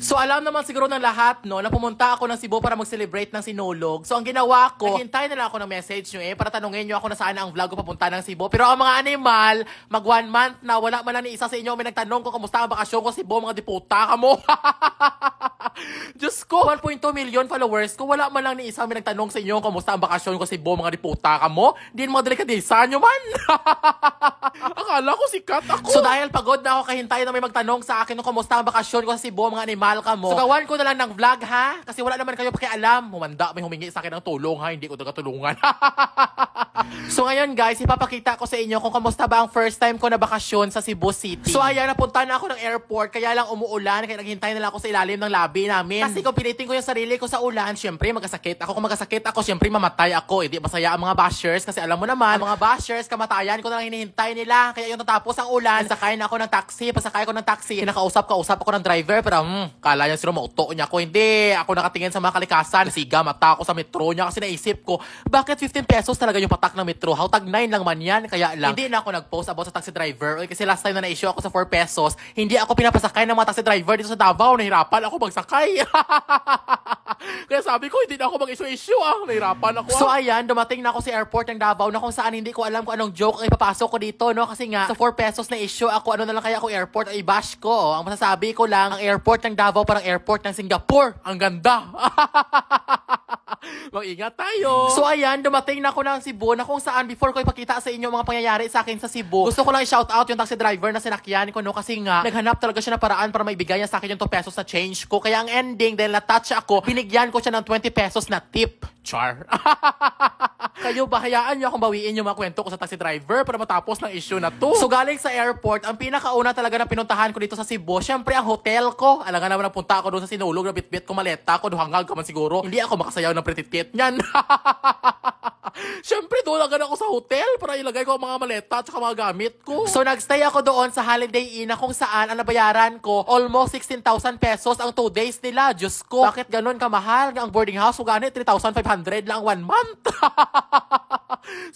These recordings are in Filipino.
So alam naman siguro ng lahat no na pumunta ako ng Cebu para mag-celebrate ng sinulog. So ang ginawa ko, naghintay na lang ako ng message nyo eh para tanungin nyo ako na saan ang vlog ko papunta ng Cebu. Pero ang mga animal, mag one month na wala man lang ni isa sa inyo may nagtanong ko kamusta ang bakasyon ko Cebu mga diputa ka mo. Diyos ko, 1.2 million followers ko, wala man lang ni isa may nagtanong sa inyo kamusta ang bakasyon ko Cebu mga diputa ka mo. Din mga delikadesa nyo man. Akala ko sikat ako. So dahil pagod na ako kahintay na may magtanong sa akin kung kamusta ang bakasyon ko sa Cebu mga animal, ka mo. Sagawan ko na lang ng vlog, ha? Kasi wala naman kayo pakialam. Humanda, may humingi sa akin ng tulong, ha? Hindi ko taga tulungan. So ngayon guys, ipapakita ko sa inyo kung kamusta ba ang first time ko na bakasyon sa Cebu City. So ayan, napunta na ako ng airport, kaya lang umuulan, kaya naghintay na lang ako sa ilalim ng lobby namin. Kasi kung pilitin ko yung sarili ko sa ulan, syempre magkasakit ako. Kung magkasakit ako, syempre mamatay ako. Hindi eh, masaya ang mga bashers kasi alam mo naman, ang mga bashers, kamatayan ko na lang hinihintay nila. Kaya yung natapos ang ulan, sakay na ako ng taxi, pasakay ko ng taxi, nakausap kausap ako ng driver, pero hmm, kala niya sino mauto niya ako. Hindi, ako nakatingin sa mga kalikasan, siga mata ako sa metro niya kasi naisip ko, bakit 15 pesos talaga yung patak truck ng Metro. How tag 9 lang man yan. Kaya lang, hindi na ako nag-post about sa taxi driver. Uy, kasi last time na na-issue ako sa 4 pesos, hindi ako pinapasakay ng mga taxi driver dito sa Davao. Nahirapan ako magsakay. Kaya sabi ko, hindi na ako mag-issue-issue ah. Nahirapan ako ah. So ayan, dumating na ako sa airport ng Davao na kung saan hindi ko alam kung anong joke ang ipapasok ko dito, no? Kasi nga, sa 4 pesos na issue ako, ano na lang kaya ako airport ay bash ko. Ang masasabi ko lang, ang airport ng Davao parang airport ng Singapore. Ang ganda. Mag-ingat tayo. So ayan, dumating na ako ng Cebu na kung saan before ko ipakita sa inyo mga pangyayari sa akin sa Cebu. Gusto ko lang i-shout out yung taxi driver na sinakyan ko no kasi nga naghanap talaga siya ng paraan para maibigay niya sa akin yung 2 pesos na change ko. Kaya ang ending dahil na-touch ako, binigyan ko siya ng 20 pesos na tip. Char. Kayo ba hayaan niyo akong bawiin yung mga kwento ko sa taxi driver para matapos ng issue na to? So galing sa airport, ang pinakauna talaga na pinuntahan ko dito sa Cebu, syempre ang hotel ko. Alam naman na punta ako doon sa sinulog na bitbit ko maleta ko, duhangag ka man siguro. Hindi ako makasayaw ng pretty kit niyan. Siyempre, doon agad ako sa hotel para ilagay ko ang mga maleta at mga gamit ko. So, nagstay ako doon sa Holiday Inn na kung saan ang nabayaran ko almost 16,000 pesos ang 2 days nila. Diyos ko, bakit ganun kamahal ang boarding house? ko ganit 3,500 lang one month.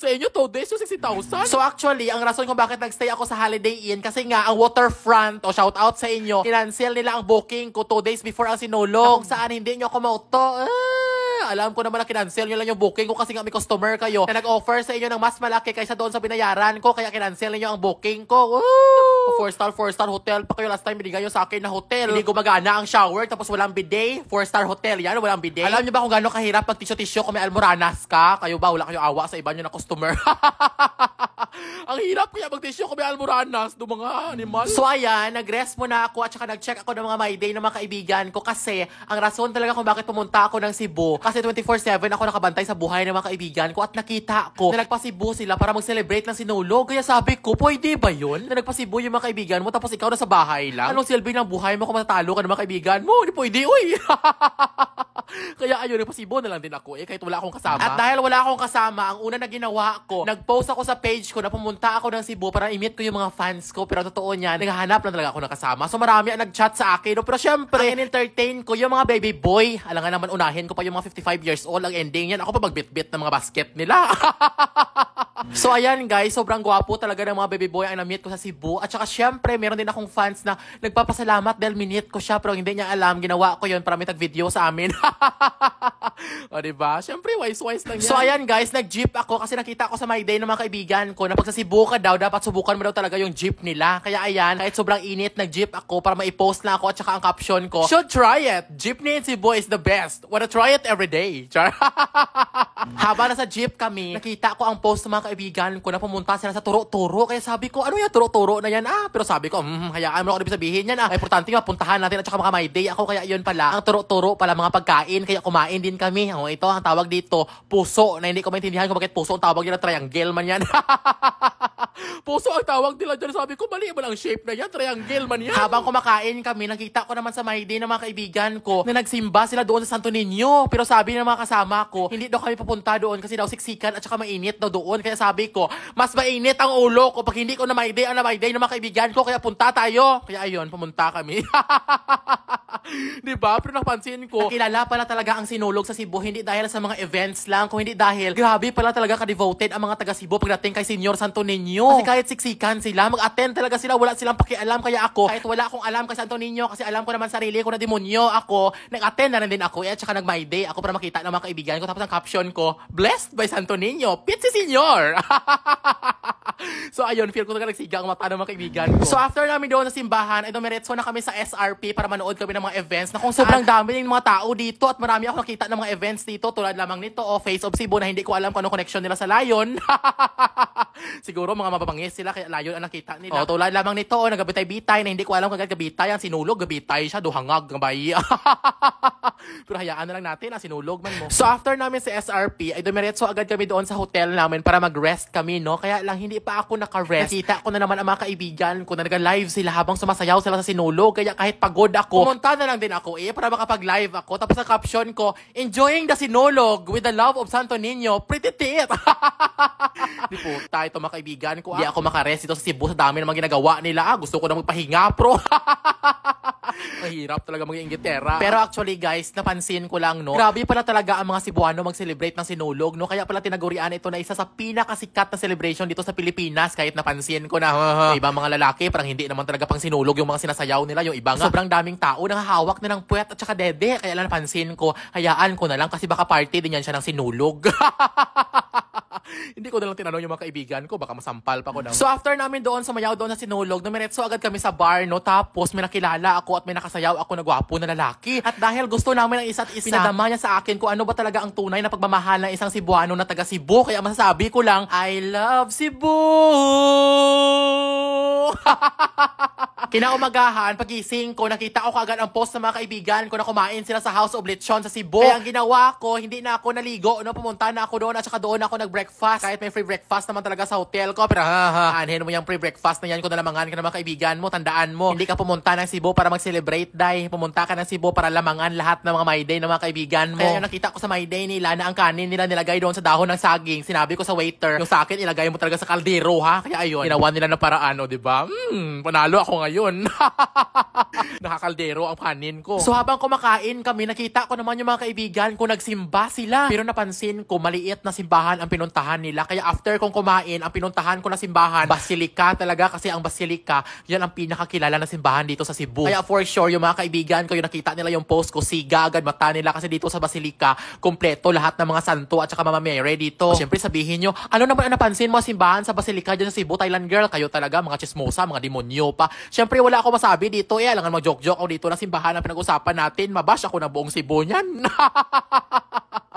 sa inyo, 2 days yung 60,000. So actually, ang rason kung bakit nagstay ako sa Holiday Inn kasi nga ang waterfront, o shout out sa inyo, kinansel nila ang booking ko 2 days before ang sinulong. Kung saan hindi nyo ako mauto. Ah! alam ko naman na kinancel nyo lang yung booking ko kasi nga may customer kayo na nag-offer sa inyo ng mas malaki kaysa doon sa binayaran ko kaya kinancel niyo ang booking ko. Woo! Four star, four star hotel pa kayo last time binigay nyo sa akin na hotel. Hindi gumagana ang shower tapos walang bidet. Four star hotel yan, walang bidet. Alam nyo ba kung gaano kahirap pag tisyo-tisyo kung may almoranas ka? Kayo ba wala kayo awa sa iba nyo na customer? Ang hirap kaya mag-tissue kami almoranas do mga animal. So ayan, nag-rest muna ako at saka nag-check ako ng mga my day ng mga kaibigan ko kasi ang rason talaga kung bakit pumunta ako ng Cebu kasi 24-7 ako nakabantay sa buhay ng mga kaibigan ko at nakita ko na nagpa-Cebu sila para mag-celebrate ng sinulog. Kaya sabi ko, pwede ba yun? Na nagpa-Cebu yung mga kaibigan mo tapos ikaw na sa bahay lang? Anong silbi ng buhay mo kung matatalo ka ng mga kaibigan mo? Hindi pwede, uy! Kaya ayun, nagpasibo na lang din ako eh, kahit wala akong kasama. At dahil wala akong kasama, ang una na ginawa ko, nag-post ako sa page ko na pumunta ako ng Cebu para i-meet ko yung mga fans ko. Pero totoo niyan, naghahanap na talaga ako ng kasama. So marami ang nag-chat sa akin. No? Pero syempre, ang entertain ko yung mga baby boy. Alam nga naman, unahin ko pa yung mga 55 years old. Ang ending yan, ako pa magbitbit ng mga basket nila. so ayan guys, sobrang gwapo talaga ng mga baby boy ang na-meet ko sa Cebu. At saka syempre, meron din akong fans na nagpapasalamat dahil minit ko siya pero hindi niya alam, ginawa ko yon para may tag-video sa amin. o diba? Syempre, wise-wise lang yan. So ayan guys, nag-jeep ako kasi nakita ko sa my day ng mga kaibigan ko na pag sa Cebu ka daw, dapat subukan mo daw talaga yung jeep nila. Kaya ayan, kahit sobrang init, nag-jeep ako para maipost na ako at saka ang caption ko, should try it. Jeepney in Cebu is the best. Wanna try it every day. Char. Habang nasa jeep kami, nakita ko ang post ng mga kaibigan ko na pumunta sila sa turo-turo. Kaya sabi ko, ano yung turo-turo na yan? Ah, pero sabi ko, mm, hayaan mo na ako sabihin yan. Ah, importante yung mapuntahan natin at saka mga my day. Ako kaya yun pala. Ang turo-turo pala mga pagkain. Kaya kumain din kami. Oh, ito ang tawag dito, puso. Na hindi ko maintindihan kung bakit puso ang tawag na Triangle man yan. Puso ang tawag nila dyan. Sabi ko, mali ba lang shape na yan? Triangle man yan. Habang kumakain kami, nakita ko naman sa my day ng mga kaibigan ko na nagsimba sila doon sa Santo Niño. Pero sabi ng mga kasama ko, hindi daw kami papunta doon kasi daw siksikan at saka mainit daw doon. Kaya sabi ko, mas mainit ang ulo ko pag hindi ko na my day ang na my day ng mga kaibigan ko. Kaya punta tayo. Kaya ayun, pumunta kami. di ba? Pero napansin ko, nakilala pala talaga ang sinulog sa Cebu, hindi dahil sa mga events lang, kung hindi dahil, grabe pala talaga ka-devoted ang mga taga Cebu pagdating kay Senior Santo Niño. Antonio. Kasi kahit siksikan sila, mag-attend talaga sila, wala silang pakialam. Kaya ako, kahit wala akong alam kasi Antonio, ninyo kasi alam ko naman sarili ko na demonyo ako. Nag-attend na rin din ako eh, at saka nag-my day ako para makita ng mga kaibigan ko. Tapos ang caption ko, blessed by Santo Niño, Pitsi Senior! so ayun, feel ko talaga nagsiga ang mata ng mga kaibigan ko. So after namin doon sa simbahan, ay dumiretso na kami sa SRP para manood kami ng mga events na kung ah. sobrang dami ng mga tao dito at marami ako nakita ng mga events dito tulad lamang nito o oh, Face of Cebu na hindi ko alam kung ano connection nila sa Lion. Siguro mga mababangis sila kaya layo ang nakita nila. O, oh, tulad lamang nito, o, oh, nagabitay-bitay na hindi ko alam kagad gabitay. Ang sinulog, gabitay siya, duhangag, gabay. Pero hayaan na lang natin ang sinulog man mo. So after namin sa SRP, ay dumiretso agad kami doon sa hotel namin para mag-rest kami, no? Kaya lang hindi pa ako naka-rest. Nakita ko na naman ang mga kaibigan ko na nag-live sila habang sumasayaw sila sa sinulog. Kaya kahit pagod ako, pumunta na lang din ako eh para makapag-live ako. Tapos sa caption ko, enjoying the sinulog with the love of Santo Niño, pretty tit! Di puta, bahay to mga kaibigan ko. Hindi ako makarest dito sa Cebu sa dami namang ginagawa nila. Ah, gusto ko na magpahinga, pro. Mahirap talaga maging ingitera. Pero actually guys, napansin ko lang no, grabe pala talaga ang mga Cebuano mag-celebrate ng sinulog no. Kaya pala tinagurian ito na isa sa pinakasikat na celebration dito sa Pilipinas kahit napansin ko na uh, iba mga lalaki parang hindi naman talaga pang sinulog yung mga sinasayaw nila, yung iba nga. Sobrang daming tao nakahawak na ng puwet at saka dede. Kaya lang napansin ko, hayaan ko na lang kasi baka party din yan siya ng sinulog. Hindi ko nalang tinanong yung mga kaibigan ko, baka masampal pa ko daw. So after namin doon sa Mayaw doon na Sinulog, numiretso agad kami sa bar, no? Tapos may nakilala ako at may nakasayaw ako na gwapo na lalaki. At dahil gusto namin ang isa't isa, pinadama niya sa akin kung ano ba talaga ang tunay na pagmamahal ng isang Cebuano na taga Cebu. Kaya masasabi ko lang, I love Cebu! Kinaumagahan, pagising ko, nakita ko kagad ang post ng mga kaibigan ko na kumain sila sa House of Lechon sa Cebu. Kaya ang ginawa ko, hindi na ako naligo, no? Pumunta na ako doon at saka doon ako nag breakfast. Kahit may free breakfast naman talaga sa hotel ko, pero ha anhin mo yung free breakfast na yan kung nalamangan ka ng mga kaibigan mo, tandaan mo. Hindi ka pumunta ng Cebu para mag-celebrate, day. Pumunta ka ng Cebu para lamangan lahat ng mga Mayday ng mga kaibigan mo. Kaya yung nakita ko sa Mayday nila na ang kanin nila nilagay doon sa dahon ng saging. Sinabi ko sa waiter, yung sa akin ilagay mo talaga sa kaldero ha. Kaya ayun, ginawa nila ng paraan, no, 'di Hmm, panalo ako ngayon. Nakakaldero ang kanin ko. So habang kumakain kami, nakita ko naman yung mga kaibigan ko nagsimba sila. Pero napansin ko maliit na simbahan ang pinunta pinuntahan nila. Kaya after kong kumain, ang pinuntahan ko na simbahan, Basilika talaga kasi ang Basilika, yan ang pinakakilala na simbahan dito sa Cebu. Kaya for sure, yung mga kaibigan ko, yung nakita nila yung post ko, siga agad mata nila kasi dito sa Basilika, kompleto lahat ng mga santo at saka Mama Mary dito. O, oh. syempre sabihin nyo, ano naman ang napansin mo simbahan sa Basilika dyan sa Cebu, Thailand girl? Kayo talaga, mga chismosa, mga demonyo pa. Syempre wala ako masabi dito, eh, alangan mag-joke-joke ako dito na simbahan na pinag-usapan natin, mabash ako na buong Cebu niyan.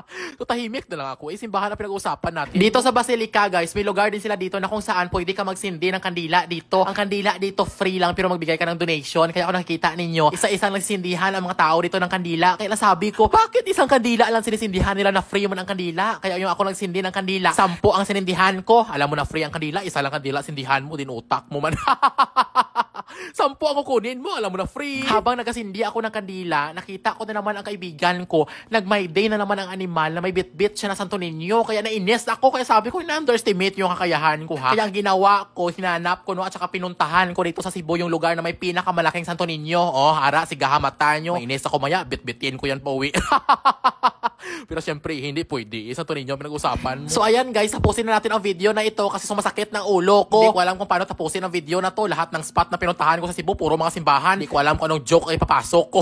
So tahimik na lang ako. Eh, simbahan na pinag-usapan natin. Dito sa Basilica, guys, may lugar din sila dito na kung saan pwede ka magsindi ng kandila dito. Ang kandila dito free lang pero magbigay ka ng donation. Kaya ako nakikita ninyo, isa-isang nagsindihan ang mga tao dito ng kandila. Kaya sabi ko, bakit isang kandila lang sinisindihan nila na free man ang kandila? Kaya yung ako nagsindi ng kandila, sampo ang sinindihan ko. Alam mo na free ang kandila, isa lang kandila, sindihan mo, din utak mo man. Sampu ang kunin mo, alam mo na free. Habang nagasindi ako ng kandila, nakita ko na naman ang kaibigan ko. Nag-my day na naman ang animal na may bit-bit siya na Santo Niño. Kaya nainis ako, kaya sabi ko, na-underestimate yung kakayahan ko ha. Kaya ang ginawa ko, hinanap ko no, at saka pinuntahan ko dito sa Cebu yung lugar na may pinakamalaking Santo Niño. Oh, ara, si sigahamata nyo. Mainis ako maya, bit-bitin ko yan pa uwi. Pero syempre, hindi pwede. Isa eh, to ninyo pinag-usapan. So ayan guys, tapusin na natin ang video na ito kasi sumasakit ng ulo ko. Hindi ko alam kung paano tapusin ang video na to. Lahat ng spot na pinuntahan pinuntahan ko sa Cebu, puro mga simbahan. Hindi ko alam kung anong joke ay papasok ko.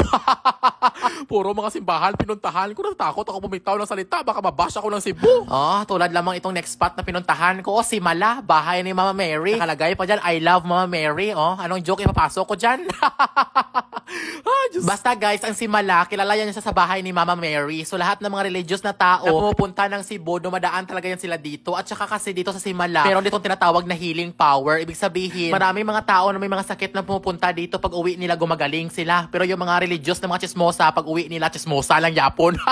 puro mga simbahan, pinuntahan ko. Natakot ako bumitaw ng salita, baka mabasa ko ng Cebu. Oh, tulad lamang itong next spot na pinuntahan ko. Oh, si Mala, bahay ni Mama Mary. Nakalagay pa dyan, I love Mama Mary. Oh, anong joke ay papasok ko dyan? ah, Basta guys, ang Simala, kilala yan siya sa bahay ni Mama Mary. So lahat ng mga religious na tao na pumupunta ng Cebu, dumadaan talaga yan sila dito. At saka kasi dito sa Simala, meron dito tinatawag na healing power. Ibig sabihin, marami mga tao na may mga sakit na pumupunta dito pag uwi nila gumagaling sila. Pero yung mga religious na mga chismosa, pag uwi nila chismosa lang yapon.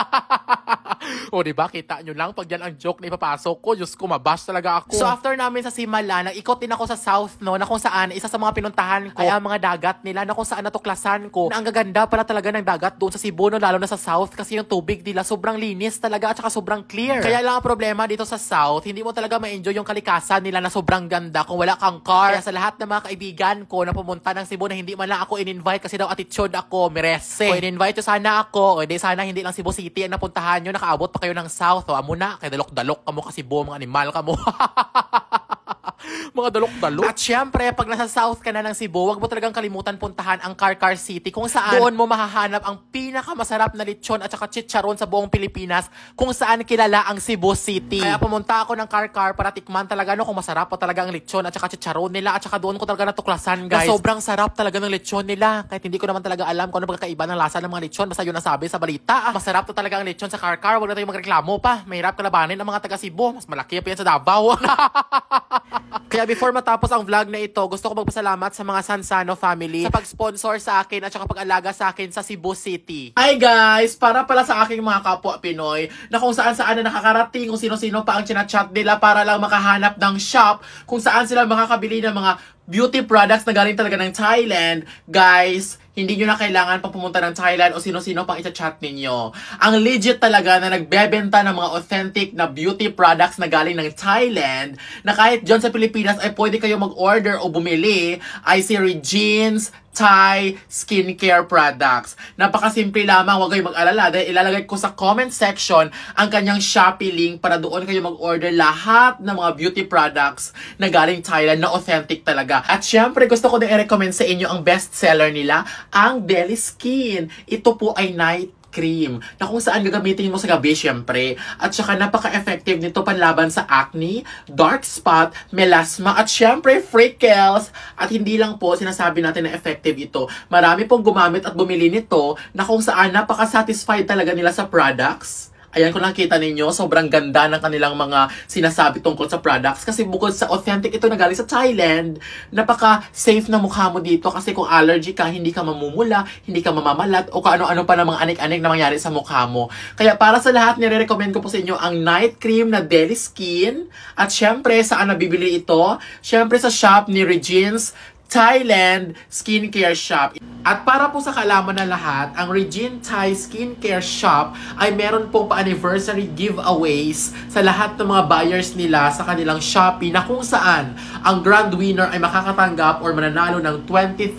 o di ba kita nyo lang pag yan ang joke na ipapasok ko, Diyos ko, mabash talaga ako. So after namin sa Simala, nag-ikot ako sa South no, na kung saan isa sa mga pinuntahan ko oh. ay ang mga dagat nila na kung saan natuklasan ko na ang gaganda pala talaga ng dagat doon sa Cebu no, lalo na sa South kasi yung tubig nila sobrang linis talaga at saka sobrang clear. Kaya lang ang problema dito sa South, hindi mo talaga ma-enjoy yung kalikasan nila na sobrang ganda kung wala kang car. Kaya sa lahat ng mga kaibigan ko na pumunta ng Cebu na hindi man lang ako in-invite kasi daw attitude ako, merese. O in-invite sana ako, o di sana hindi lang Cebu City ang napuntahan nyo, naka abot pa kayo ng south, o amuna, kay dalok-dalok ka mo kasi buong mga animal ka mo. mga dalok-dalok. At syempre, pag nasa south ka na ng Cebu, wag mo talagang kalimutan puntahan ang Carcar City kung saan doon mo mahahanap ang pinakamasarap na lechon at saka chicharon sa buong Pilipinas kung saan kilala ang Cebu City. Kaya pumunta ako ng Carcar para tikman talaga no, kung masarap pa talaga ang lechon at saka chicharon nila at saka doon ko talaga natuklasan guys. Na sobrang sarap talaga ng lechon nila. Kahit hindi ko naman talaga alam kung ano pagkakaiba ng lasa ng mga lechon. Basta yun ang sabi sa balita. Ah, masarap to talaga ang lechon sa Carcar. Huwag na tayong magreklamo pa. Mahirap kalabanin ang mga taga Cebu. Mas malaki pa yan sa Davao. Kaya before matapos ang vlog na ito, gusto ko magpasalamat sa mga Sansano family sa pag-sponsor sa akin at saka pag-alaga sa akin sa Cebu City. Hi guys! Para pala sa aking mga kapwa Pinoy na kung saan saan na nakakarating, kung sino-sino pa ang chinachat nila para lang makahanap ng shop kung saan sila makakabili ng mga beauty products na galing talaga ng Thailand, guys, hindi nyo na kailangan pang pumunta ng Thailand o sino-sino pang icha-chat ninyo. Ang legit talaga na nagbebenta ng mga authentic na beauty products na galing ng Thailand na kahit dyan sa Pilipinas ay pwede kayo mag-order o bumili ay si Regine's Thai skincare products. Napakasimple lamang, huwag kayong mag-alala dahil ilalagay ko sa comment section ang kanyang Shopee link para doon kayo mag-order lahat ng mga beauty products na galing Thailand na authentic talaga. At syempre, gusto ko din i-recommend sa inyo ang best seller nila, ang Deli Skin. Ito po ay night cream na kung saan gagamitin mo sa gabi syempre. At saka napaka-effective nito panlaban sa acne, dark spot, melasma at syempre freckles. At hindi lang po sinasabi natin na effective ito. Marami pong gumamit at bumili nito na kung saan napaka-satisfied talaga nila sa products Ayan, kung nakita ninyo, sobrang ganda ng kanilang mga sinasabi tungkol sa products. Kasi bukod sa authentic ito na galing sa Thailand, napaka-safe na mukha mo dito. Kasi kung allergy ka, hindi ka mamumula, hindi ka mamamalat, o kaano-ano pa ng mga anik-anik na mangyari sa mukha mo. Kaya para sa lahat, nire-recommend ko po sa inyo ang night cream na Deli Skin. At syempre, saan nabibili ito? Syempre sa shop ni Regines Thailand Skincare Shop. At para po sa kalaman na lahat, ang Regine Thai Skincare Shop ay meron pong pa-anniversary giveaways sa lahat ng mga buyers nila sa kanilang Shopee na kung saan ang grand winner ay makakatanggap or mananalo ng 20,000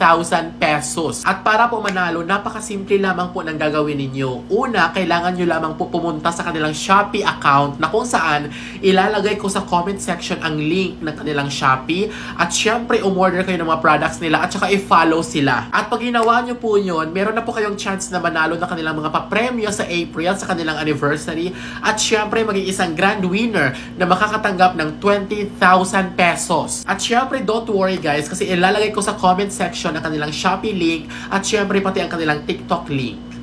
pesos. At para po manalo, napakasimple lamang po ng gagawin ninyo. Una, kailangan nyo lamang po pumunta sa kanilang Shopee account na kung saan ilalagay ko sa comment section ang link ng kanilang Shopee at syempre umorder kayo ng mga products nila at saka i-follow sila. At pag ginawa nyo po yun, meron na po kayong chance na manalo ng kanilang mga papremyo sa April sa kanilang anniversary at syempre maging isang grand winner na makakatanggap ng 20,000 pesos. At syempre don't worry guys kasi ilalagay ko sa comment section ang kanilang Shopee link at syempre pati ang kanilang TikTok link.